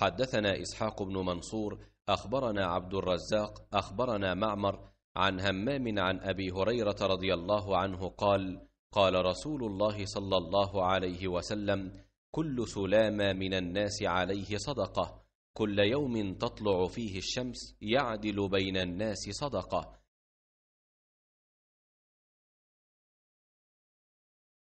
حدثنا إسحاق بن منصور أخبرنا عبد الرزاق أخبرنا معمر عن همام عن أبي هريرة رضي الله عنه قال قال رسول الله صلى الله عليه وسلم كل سلام من الناس عليه صدقة كل يوم تطلع فيه الشمس يعدل بين الناس صدقة